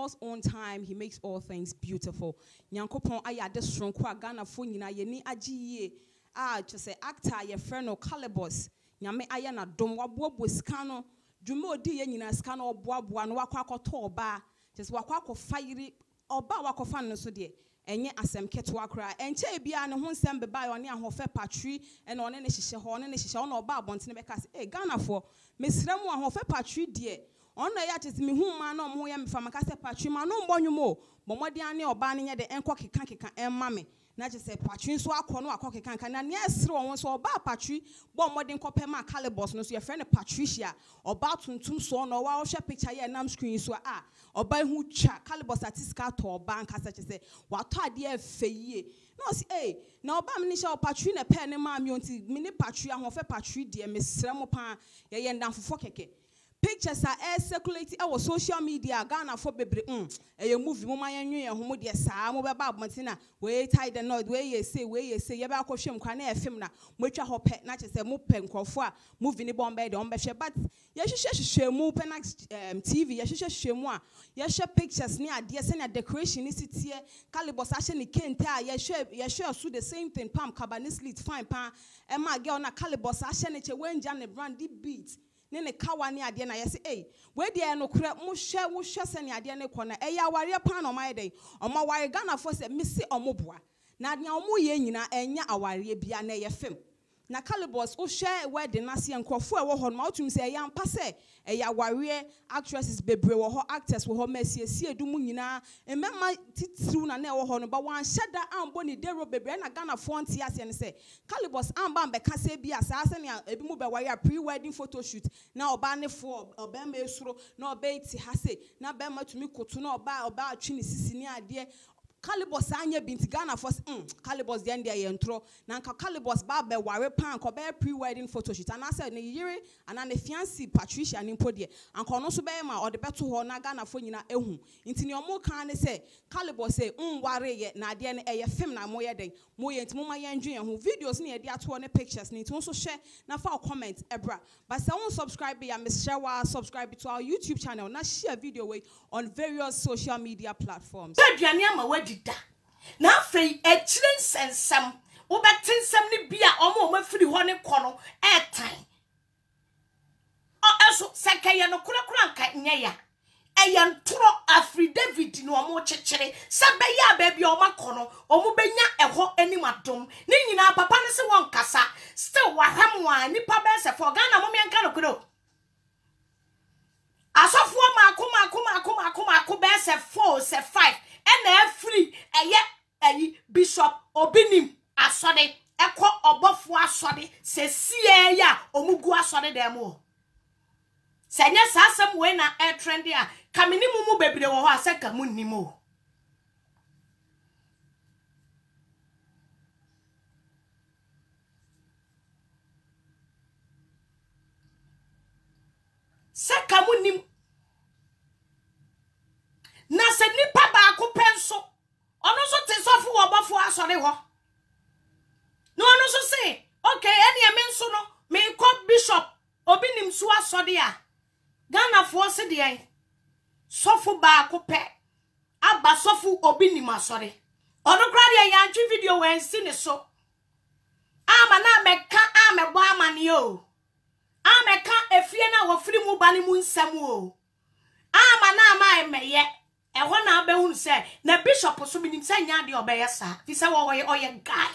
God's own time, He makes all things beautiful. Nyankopon ayɛ ade soronko a Ghanafoɔ nyinaa yɛni agye yie a kyerɛ sɛ actor a yɛfrɛ no Calibos nyame ayɛ na waboaboa sika no dwuma a ɔdi yɛ nyinaa sika no ɔboaboa no wakɔ akɔtɔ ɔbaa kyerɛ sɛ wakɔ akɔfa yiri ɔbaa a wakɔfa no so deɛ ɛnyɛ asɛm ketewa koraa ɛnkyɛ biara ne ho nsɛm beba ɔne ahoɔfɛ patri ɛna ɔne ne hyehyɛ hɔ ɔne ne hyehyɛ ɔna ɔbaa abɔntene bɛka sɛ ee ghanafoɔ mesrɛ mu ahoɔfɛ patri deɛ ɔno na ɛyɛ akyɛ sɛ mehu mmaa na ɔmo yɛ mefa maka sɛ patwi ma no mbɔ nwom o bɔ mmɔden ne ɔbaa no nyɛ de ɛnkɔ kekakeka ɛmma me na kyɛ sɛ patwi nso akɔ no akɔ kekanka na neɛ ɛsere ɔwo so ɔbaa patwi bɔ mmɔden kɔpɛ ma calibos no so yɛfrɛ no patricia ɔbaa tuntum soɔ na ɔwɔ ɔhwɛ picture yɛ nam screen so a ɔbaa ho twa calibos ate sika atɔ ɔbaa nkasa kyɛ sɛ watɔ adeɛ afɛ yie na ɔsi ee na ɔbaa mi ni hyɛ ɔpatwi na pɛɛ ne maa mi o nti mi ne patwi ahoɔfɛ patwi deɛ mesrɛ mo paa yɛyɛ nnamfofoɔ kɛkɛ pictures a ɛyɛ circulate eh, ɛwɔ social media ghanafoɔ bebree mm ɛyɛ eh, movie mo ma yɛn nwi yɛn ho mo deɛ saa mo bɛba abɔnten na wei tie the knot wei yɛ se wei yɛ se yɛ bɛ akɔhwɛ mu kora na yɛ fim na mo atwa hɔ pɛ na kyerɛ sɛ mo pɛ nkorɔfoɔ a movie ni bɔ ɔmo bɛyɛ deɛ ɔmo bɛhwɛ but yɛhwehwɛ hwehwɛ mu pɛ na ɛɛm tv yɛhwehwɛ hwehwɛ mu a yɛhwɛ pictures ne adeɛ sɛnea decoration ne si teɛ calibus ahyɛ ne kente a yɛhwɛ yɛhwɛ so the same thing palm cabernet slit fine paa ɛmaa girl na calibus ahyɛ ne kyɛ wɛngya ne brand beat ne ne kawa ne adeɛ na yɛsɛ ei wei deɛ nokorɛ mohwɛ wohwɛ sɛ ne adeɛ ne kɔ na ɛyɛ awareɛ paa na ɔmayɛ dɛn ɔma ghanafoɔ sɛ mese ɔmo boa na nea ɔmo yɛ nyinaa ɛnyɛ awareɛ bia na ɛyɛ fem na calibus wohwɛ wedding no aseɛ nkurɔfoɔ a ɛwɔ hɔ no ma wotum sɛ ɛyɛ ampa sɛ ɛyɛ awareɛ actresses bebree wɔ hɔ actors wɔ hɔ ma asiesie du mu nyinaa mmarima titiriw na na ɛwɔ hɔ no ba wɔanhyɛ da ambɔ ne dero bebree na ghanafoɔ nte aseɛ no sɛ calibus amba mbɛka sɛ bi a saa sɛnea ebi mu bɛware a pre wedding photo shoot na ɔbaa ne foɔ ɔbɛrima esoro na ɔbɛyi te ha se na bɛrima tumi koto na ɔbaa ɔbaa atwi ne sisi ne adeɛ calibus anya bi nti ghana fɔ sɛ mm, calibus deɛ deɛ yɛn torɔ na nka calibus ba abɛware paa nka ɔbɛyɛ pre wedding photo shoot anaasɛ ne yiri anaa ne fiansi patricia ne mpo deɛ anka ɔno nso bɛyɛ ma ɔde bɛto hɔ na ghana fo nyinaa ehu nti nea ɔmo kan ne sɛ calibus sɛ nware yɛ na adeɛ no ɛyɛ fem na moyɛ dɛ moyɛ nti mo ma yɛn dwi yɛn ho videos ne yɛde atoɔ ne pictures ne nti nso hyɛ na fa comment ɛbra eh, basa sɛ subscribe ya amehyɛ wa subscribe to our youtube channel na share video wei on various social media platforms. bẹẹ aduane ama wadi deda na afei akyire nsɛnsɛm wobɛte nsɛm no bi a ɔma ɔma firi hɔ ne kɔ no ɛɛtan ɛso sɛ kɛyɛ no korakora nka nyɛ ya ɛyɛ ntorɔ afiri david na ɔmo kyekyere sɛ bɛyɛ a baabi a ɔmo akɔ no ɔmo bɛnya ɛhɔ anim adom ne nyinaa papa no sɛ wɔn kasa still waham wa nipa bɛyɛ sɛ fɔ ghana mo mmiɛnka no kuro asɔfoɔ maako maako maako maako maako bɛyɛ sɛ four sɛ five ɛna efiri ɛyɛ ɛyi bishop obinim asɔde ɛkɔ ɔbɔfo asɔde sɛsie yɛ a ɔmo gu asɔde dɛm wɔ sɛ nyɛ saa asɛm wei na ɛtrɛndi e a kamini mu mu bebree wɔ hɔ a sɛ kamu nnim o. oke ɛne ɛme nso no meekɔ bishọp obi nim so asɔde a ghanafoɔ se deɛ sɔfo baako pɛ aba sɔfo obi nim asɔre ɔno koraa deɛ yɛantwe video wɔansi ne so ama na mɛka a ama amanneɛ o a mɛka efie na a mu ba ne mu nsɛm o ama na ama ɛmɛyɛ ɛhɔ na abɛhunu sɛ na bishop so menim sɛ nya deɛ ɔbɛyɛ saa fi sɛ wɔwɔyɛ ɔyɛ guy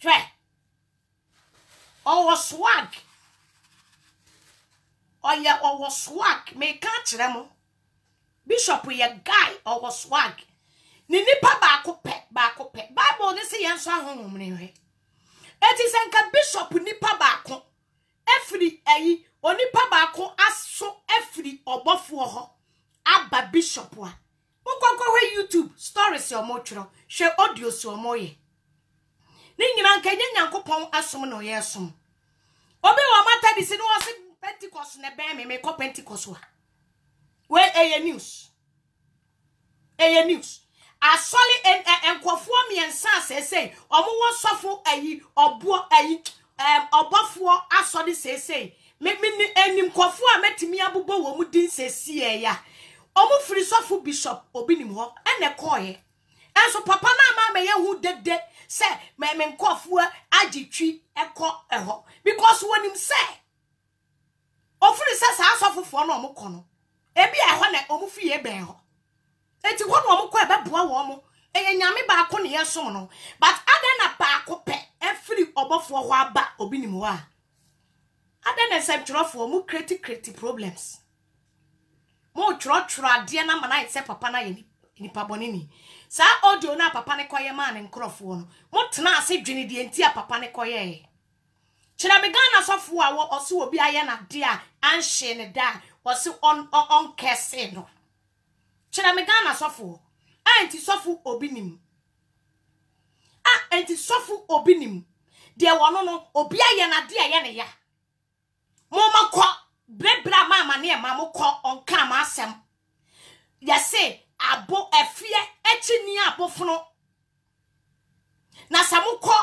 hwɛ ɔwɔ swag ɔyɛ ɔwɔ swag meka kyerɛ mo bishop yɛ guy ɔwɔ swag ne nipa baako pɛ baako pɛ bible ne sɛ yɛn nso ahohom ne hwɛ eti sɛ nka bishop nipa baako efiri ɛyi onipa baako aso efiri ɔbɔfoɔ hɔ aba bishop a nkɔnkɔ hwɛ youtube stories ɔmo twerɛ hwɛ audios ɔmo yɛ ne nyinaa nka ɛnyɛ nyankopɔn asom na ɔyɛ som obi wɔ mata de si ne wɔ se pentecost na bɛn me mekɔ pentecost a we ɛyɛ news ɛyɛ news asɔle nkɔfoɔ mmiɛnsa asɛsɛn ɔmo wɔ sɔfo ayi ɔboɔ ayi ɛm ɔbɔfoɔ asɔre sɛsɛn mímí ɛnim nkɔfoɔ a mɛtumi abobɔ wɔn mu din sɛsi ya. ɔmo firi sɔfo bishop obi nim hɔ ɛna ɛkɔɔyɛ ɛnso papa naa maa mɛyɛ hu dede. time nkɔfoɔ agye twi ɛkɔ ɛhɔ because wɔnim sɛ ofiri sɛ saa asɔfofoɔ na ɔmo kɔ no ebi ɛhɔ na ɔmo fi yɛ bɛn hɔ eti hɔ na ɔmo kɔ ɛbɛboa wɔn mo ɛyɛ nyame baako na yɛsom no but ada na baako pɛ efiri ɔbɔfoɔ hɔ aba obi nim hɔ a adan na nsɛmtwerɛfoɔ mo kreti kreti problems mo twerɛtwerɛ adeɛ na ama na ayɛ sɛ papa na yɛ nipa. nipa bɔne ni saa audio na a papa ne kɔyɛ maa ne nkurɔfoɔ no motena ase dwene deɛ nti a papa ne kɔyɛɛ kyerɛ me ghana sɔfoɔ a ɔse obi ayɛ nade a anhyee ne da a ɔse ɔnkɛse no kyerɛ me ghana sɔfoɔ a nti sɔfo obi nim a nti sɔfo obi nim deɛ wɔno no obi ayɛ nade a yɛ ne ya momma kɔ berɛberɛ a maama ne ɛma mokɔ ɔnka ma asɛm yɛse abo efie echi ni abụfụnụ na sɛ mokɔ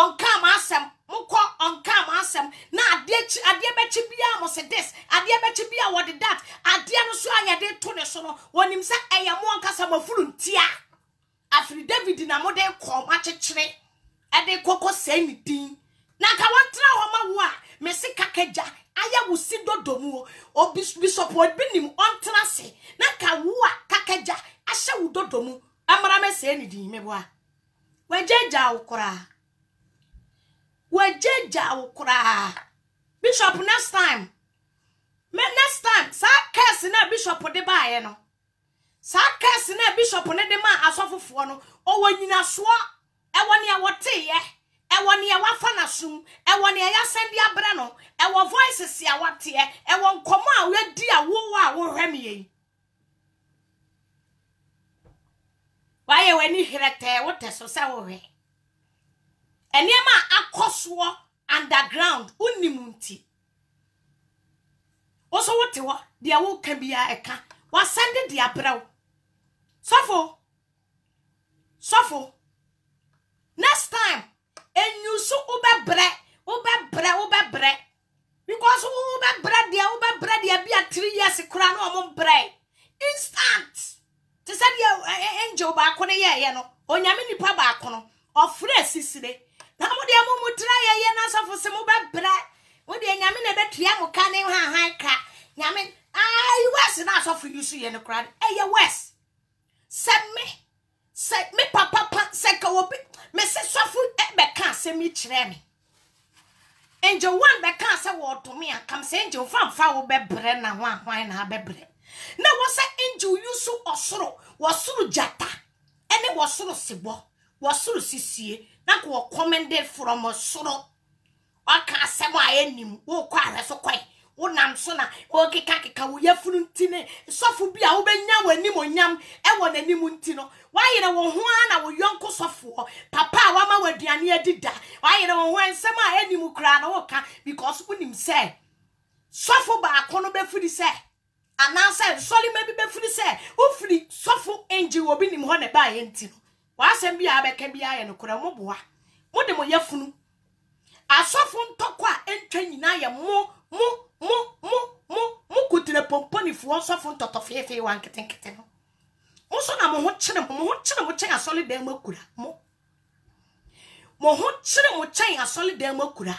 ɔnkaa ma asɛm mokɔ ɔnkaa ma asɛm na adeɛ adeɛ bɛkyi biara mo sɛ this adeɛ bɛkyi biara wɔde that adeɛ no so a yɛde to ne so no wɔnim sɛ ɛyɛ mo ankasa mafuru ntia afiri david na mode kɔɔ mo akyekyere ɛde kɔkɔ sɛe din na ka wɔntena hɔ ma wo mesi kakagya ayɛ wo si dodo mu o obi bisɔpɔ bi nim ɔntena se na ka wo a kakagya ahyɛ wo dodo mu amara mɛsɛɛ ne din meboa wagyagya wo koraa wagyagya wo koraa bishop next time me next time saa kɛse na bishop de baeɛ no saa kɛse na bishop ne de maa asɔfofoɔ no ɔwɔ nyinasoɔ ɛwɔ nea wɔteeɛ ɛwɔ nea wafa n'asom ɛwɔ nea yasɛn ndi abrɛ no ɛwɔ voices a wateɛ ɛwɔ nkɔmɔ a w'adi a wowɔ a wɔhwɛ mie yi wayɛ w'ani hwerɛ tɛɛ wotɛ so sɛ wohwɛ nneɛma a akɔ soɔ underground wonim nti woso wote hɔ deɛ woka biara ɛka W'asɛ ndi di abrɛ sɔfo sɔfo kora na ɔmo brɛ instant te said deɛ eh, eh, angel baako no yɛɛyɛ no onyame nipa baako no ɔfrɛ sisire na mo deɛ mo mu tra yɛyɛ na asɔfo sɛ mo bɛbrɛ mo deɛ nyame na ɛbɛtua mo ka ne hanhan ka nyame ayi wɛs na asɔfo yi so yɛ no kora no ɛyɛ wɛs sɛ me sɛ me papapa sɛ ka obi me se sɔfo ɛbɛka eh, asɛm yi kyerɛ me angel one bɛka sɛ wɔdome a kam sɛ angel famfa wo bɛbrɛ na ho ahwan na abɛbrɛ na wɔ sɛ angel yi so ɔsoro wɔsoro gyata ɛne wɔsoro sebɔ wɔsoro sisie na kò wɔ commended from soro ɔka asɛm a ɛnim wɔkɔ arɛ so kɔe wonam so na okeka keka wo yafunu nti ne sɔfo bi a wobɛnya w'anim onyam ɛwɔ n'anim nti no wayerɛ ho a na wo yɔnko sɔfoɔ papa a wama w'aduane adi da wayerɛ ho nsɛm a ɛnim koraa na woka because wonim sɛ sɔfo baako no bɛfiri sɛ anaasɛ bi bɛfiri sɛ wofiri nim hɔ na ɛbaayɛ nti no w'asɛm bi a bi ayɛ no moboa mode mo yafunu asɔfo a ɛntwa nyinaa yɛ mo mo mo mo mo mo kutire pomponifoɔ sɔfo ntɔtɔ fiefie wa nketenkete no mo so na mo ho kyerɛ mo mo ho kyerɛ mo kyɛn asɔre dan mu akura mo mo ho kyerɛ mo kyɛn asɔre dan mu akura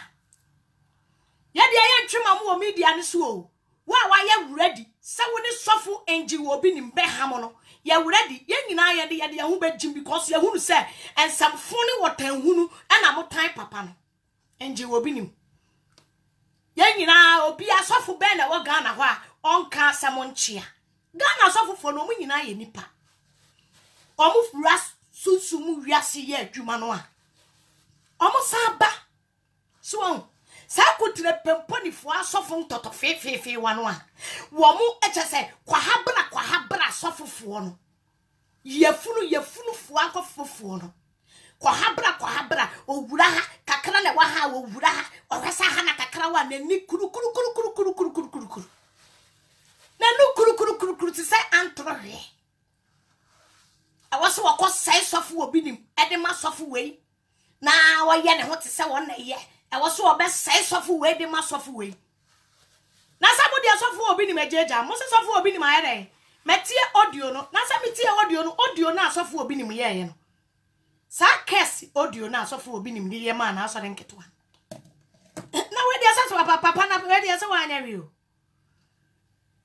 yɛde ayɛ ntwema mo media no so o wo a wayɛ wura di sɛ wo ne sɔfo ngyi wɔ bi ne mbɛha mo no yɛwura di yɛn nyinaa yɛde yɛde yɛn ho bɛgyim because yɛhunu sɛ nsɛmfo ne wɔtɛnhunu ɛna mo tan papa no ngyi wɔ bi ne mu yɛn nyinaa obi asɔfo bɛn na ɛwɔ ghana hɔ a ɔnka asɛm nkyea ghana asɔfofoɔ no wɔn nyinaa yɛ nipa wɔn fura sunsun wiase yɛ adwuma no a wɔn san ba so wɔn saa kotire pɛmpɔnifoɔ asɔfo ntɔtɔ feefeefee wa no a wɔn kyɛ sɛ kwahabra kwahabra asɔfofoɔ no yɛfunu yɛfunufoɔ akɔfofoɔ no kwahabra kwahabra owura ha kakra na ɛwɔ ha owura ha ɔhwɛ ha na kakra wa n'ani kurukurukurukurukurukurukuru n'anu kurukurukurukuru te sɛ antorɔhweɛ ɛwɔ sɛ wɔkɔ sɛe sɔfo wɔ bi nim ɛde ma sɔfo wei na wɔyɛ ne ho te sɛ wɔn na yɛ ɛwɔ sɛ wɔbɛsɛe sɔfo wei de ma sɔfo wei na sɛ mo deɛ sɔfo wɔ bi nim agyagya mo sɛ sɔfo wɔ bi nim ayɛ dɛn mɛtie audio no na sɛ metie audio no audio no a sɔfo wɔ bi nim yɛɛyɛ no saa kɛse audio no a sɔfo wɔ bi nim de yɛ maa n'asɔre nketewa so papa papa na ready so wan area o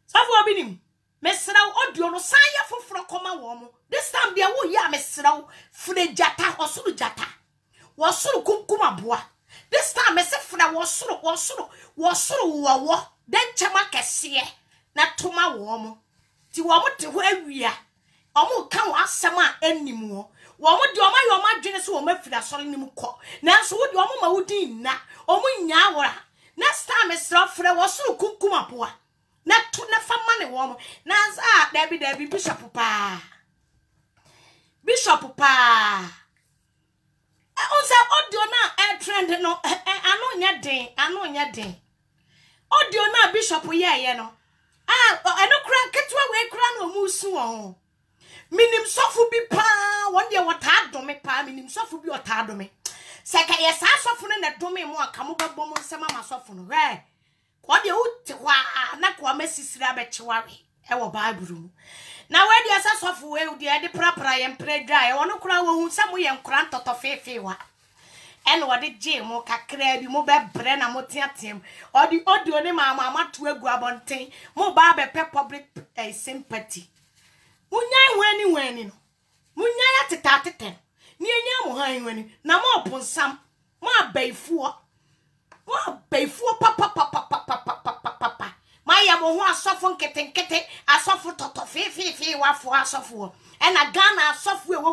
safo obi nim mesra wo odio no san foforo koma wo mo this time bia wo ye mesra wo fune jata osuru jata wo suru kunkum aboa this time me se wo suru wo suru wo suru wo wo den chama kese na toma wo mo ti wo mo te ho awia omo ka wo asem a enim wo wɔn mo de wɔn ayɛ wɔn adwene so wɔn afiri asɔre no mu kɔ nanso wo de wɔn ma wo di nna wɔn nyaa wɔra next time mesrɛ rough. wɔ soro kunkum apoa na to na fa ma ne wɔ mo nansa a Bishop papa. bishop paa bishop eh, paa ɔnsa audio na ɛtrend eh, no day eh, nyɛ den ano nyɛ den audio na bishop yɛɛyɛ no a ah, ɛno kora ketewa wei kora na ɔmu su wɔn minim sofu bi paa wɔn what wɔtaa dome paa minim sofu bi ɔtaa dome sɛ ka yɛ saa asɔfo no na dome mu a ka mo bɛbɔ mu nsɛm ama asɔfo no hɛ kɔ deɛ wote hɔ a na kɔ ma sisiri abɛkyeware ɛwɔ e baabulu mu na wɔn deɛ sɛ sɔfo wei deɛ yɛde e prapra yɛn mpere dwa yɛ e wɔn koraa wɔn hu sɛ mo yɛ nkora ntɔtɔ feefee wa ɛna wɔde gye mo kakra bi mo bɛbrɛ na mo teatea mu ɔde ɔdio ne maama ama to agu abɔnten mo ba abɛpɛ public eh, sympathy mo nya wɔn ani wɔn ani no mo nya yɛ no. Ni yɛnya mo han wani na moɔponsam mo abaifoɔ mo pa pa pa pa pa pa pa pa pa pa, ma ya mo ho asɔfo nketenkete asɔfo tɔtɔ wa wafoɔ asɔfoɔ ɛna ghana asɔfoɔ ɛwɔ mu